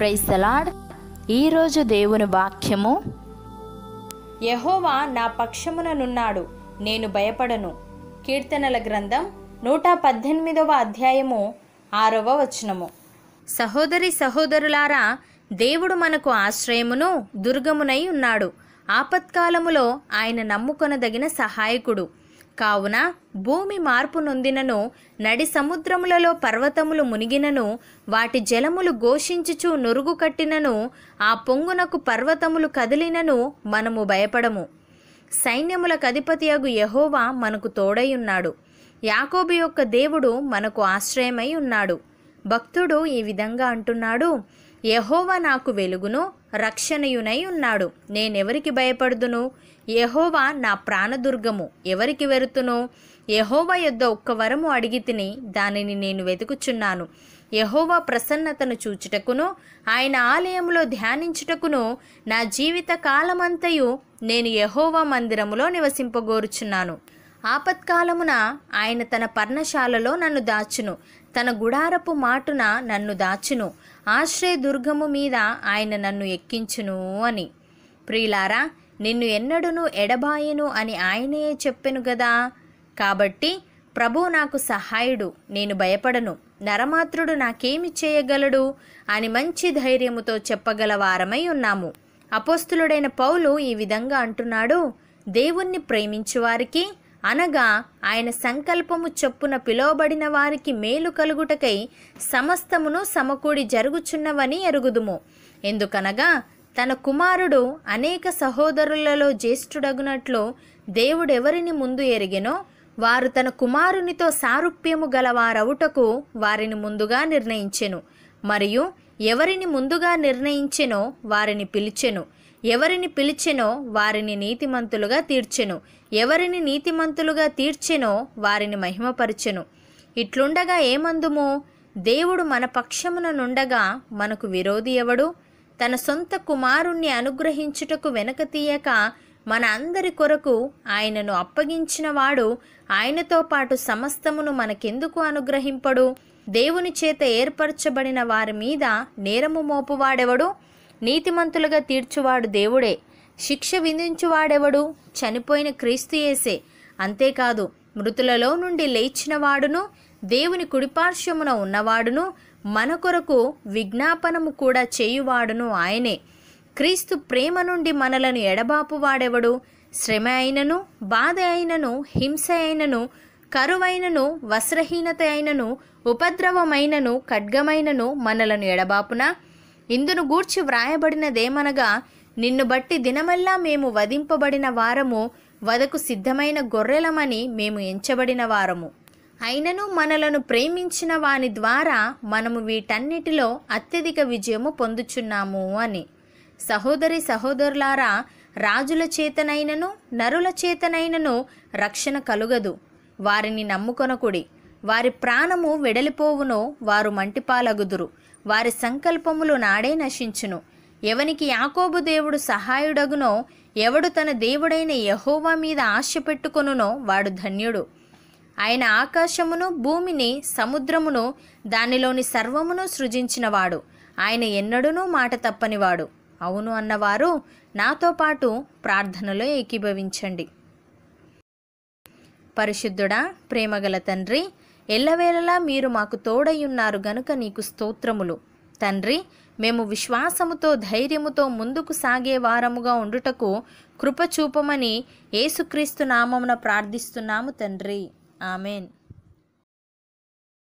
praise salad ఈరోజు దేవుని వాక్యము యహోవా నా పక్షముననున్నాడు నేను భయపడను కీర్తనల గ్రంథం నూట పద్దెనిమిదవ అధ్యాయము ఆరవ వచనము సహోదరి సహోదరులారా దేవుడు మనకు ఆశ్రయమును దుర్గమునై ఉన్నాడు ఆపత్కాలములో ఆయన నమ్ముకొనదగిన సహాయకుడు కావున భూమి మార్పు నొందినను నడి సముద్రములలో పర్వతములు మునిగినను వాటి జలములు ఘోషించుచు నొరుగు కట్టినను ఆ పొంగునకు పర్వతములు కదిలినను మనము భయపడము సైన్యముల అధిపతియగు యహోవా మనకు తోడై ఉన్నాడు యాకోబు యొక్క దేవుడు మనకు ఆశ్రయమై ఉన్నాడు భక్తుడు ఈ విధంగా అంటున్నాడు యహోవా నాకు వెలుగును రక్షణయునై ఉన్నాడు నేనెవరికి భయపడుదును యహోవా నా ప్రాణదుర్గము ఎవరికి వెరుతును యహోవా యొద్ద ఒక్క వరము అడిగి తిని దానిని నేను వెతుకుచున్నాను యహోవా ప్రసన్నతను చూచుటకును ఆయన ఆలయంలో ధ్యానించుటకును నా జీవిత కాలమంతయు నేను యహోవా మందిరములో నివసింపగోరుచున్నాను ఆపత్కాలమున ఆయన తన పర్ణశాలలో నన్ను దాచును తన గుడారపు మాటున నన్ను దాచును ఆశ్రయ దుర్గము మీద ఆయన నన్ను ఎక్కించును అని ప్రియులారా నిన్ను ఎన్నడును ఎడబాయను అని ఆయనే చెప్పెను గదా కాబట్టి ప్రభు నాకు సహాయుడు నేను భయపడను నరమాత్రుడు నాకేమి చేయగలడు అని మంచి ధైర్యముతో చెప్పగల వారమై ఉన్నాము అపోస్తులుడైన పౌలు ఈ విధంగా అంటున్నాడు దేవుణ్ణి ప్రేమించువారికి అనగా ఆయన సంకల్పము చొప్పున పిలువబడిన వారికి మేలు కలుగుటకై సమస్తమును సమకూడి జరుగుచున్నవని ఎరుగుదుము ఎందుకనగా తన కుమారుడు అనేక సహోదరులలో జ్యేష్ఠుడగునట్లు దేవుడెవరిని ముందు ఎరిగినో వారు తన కుమారునితో సారూప్యము గలవారవుటకు వారిని ముందుగా నిర్ణయించెను మరియు ఎవరిని ముందుగా నిర్ణయించెనో వారిని పిలిచెను ఎవరిని పిలిచెనో వారిని నీతిమంతులుగా తీర్చెను ఎవరిని నీతిమంతులుగా తీర్చెనో వారిని మహిమపరచెను ఇట్లుండగా ఏమందుము దేవుడు మన పక్షమున నుండగా మనకు విరోధి ఎవడు తన సొంత కుమారుణ్ణి అనుగ్రహించుటకు వెనక తీయక మన అందరి కొరకు ఆయనను అప్పగించినవాడు ఆయనతో పాటు సమస్తమును మనకెందుకు అనుగ్రహింపడు దేవుని చేత ఏర్పరచబడిన వారి మీద నేరము మోపువాడెవడు నీతిమంతులుగా తీర్చువాడు దేవుడే శిక్ష విధించువాడెవడు చనిపోయిన క్రీస్తు యేసే అంతేకాదు మృతులలో నుండి లేచినవాడును దేవుని కుడిపార్శ్వమున ఉన్నవాడును మన కొరకు విజ్ఞాపనము కూడా చేయువాడును ఆయనే క్రీస్తు ప్రేమ నుండి మనలను ఎడబాపువాడెవడు శ్రమ అయినను బాధ అయినను హింస అయినను కరువైనను వస్త్రహీనత అయినను ఉపద్రవమైనను ఖడ్గమైనను మనలను ఎడబాపున ఇందును గూర్చి వ్రాయబడినదేమనగా నిన్ను బట్టి దినమల్లా మేము వధింపబడిన వారము వదకు సిద్ధమైన గొర్రెలమని మేము ఎంచబడిన వారము అయినను మనలను ప్రేమించిన వాని ద్వారా మనము వీటన్నిటిలో అత్యధిక విజయము పొందుచున్నాము అని సహోదరి సహోదరులారా రాజుల చేతనైనను నరుల చేతనైనను రక్షణ కలుగదు వారిని నమ్ముకొనకుడి వారి ప్రాణము వెడలిపోవునో వారు మంటిపాలగుదురు వారి సంకల్పములు నాడే నశించును ఎవనికి యాకోబు దేవుడు సహాయుడగునో ఎవడు తన దేవుడైన యహోవా మీద ఆశ పెట్టుకొనునో వాడు ధన్యుడు ఆయన ఆకాశమును భూమిని సముద్రమును దానిలోని సర్వమును సృజించినవాడు ఆయన ఎన్నడూనూ మాట తప్పనివాడు అవును అన్నవారు నాతో పాటు ప్రార్థనలో ఏకీభవించండి పరిశుద్ధుడా ప్రేమగల తండ్రి ఎల్లవేళలా మీరు మాకు తోడయ్యున్నారు గనుక నీకు స్తోత్రములు తండ్రి మేము విశ్వాసముతో ధైర్యముతో ముందుకు సాగే వారముగా ఉండుటకు కృపచూపమని ఏసుక్రీస్తు నామమున ప్రార్థిస్తున్నాము తండ్రి ఆమెన్